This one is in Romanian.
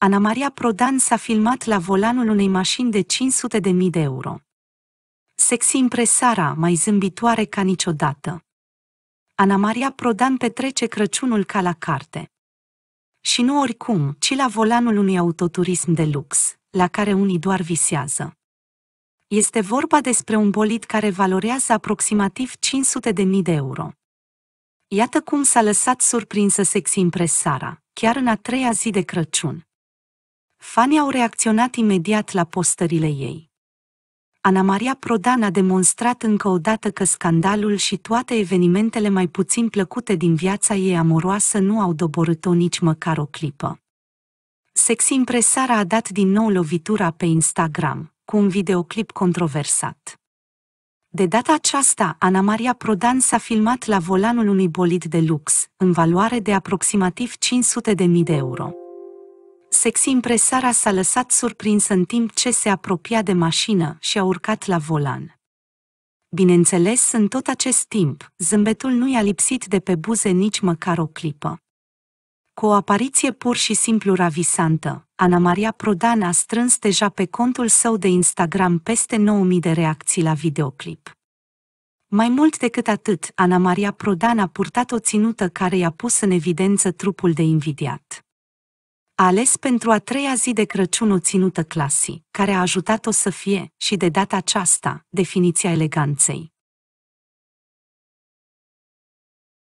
Ana Maria Prodan s-a filmat la volanul unei mașini de 500 de mii de euro. Sexy impresara, mai zâmbitoare ca niciodată. Ana Maria Prodan petrece Crăciunul ca la carte. Și nu oricum, ci la volanul unui autoturism de lux, la care unii doar visează. Este vorba despre un bolit care valorează aproximativ 500 de mii de euro. Iată cum s-a lăsat surprinsă sexy impresara, chiar în a treia zi de Crăciun. Fanii au reacționat imediat la postările ei. Ana Maria Prodan a demonstrat încă o dată că scandalul și toate evenimentele mai puțin plăcute din viața ei amoroasă nu au doborât-o nici măcar o clipă. Sexy impresara a dat din nou lovitura pe Instagram, cu un videoclip controversat. De data aceasta, Ana Maria Prodan s-a filmat la volanul unui bolid de lux, în valoare de aproximativ 500.000 de euro. Sexy impresara s-a lăsat surprins în timp ce se apropia de mașină și a urcat la volan. Bineînțeles, în tot acest timp, zâmbetul nu i-a lipsit de pe buze nici măcar o clipă. Cu o apariție pur și simplu ravisantă, Ana Maria Prodan a strâns deja pe contul său de Instagram peste 9000 de reacții la videoclip. Mai mult decât atât, Ana Maria Prodan a purtat o ținută care i-a pus în evidență trupul de invidiat. A ales pentru a treia zi de Crăciun o ținută clasii, care a ajutat-o să fie, și de data aceasta, definiția eleganței.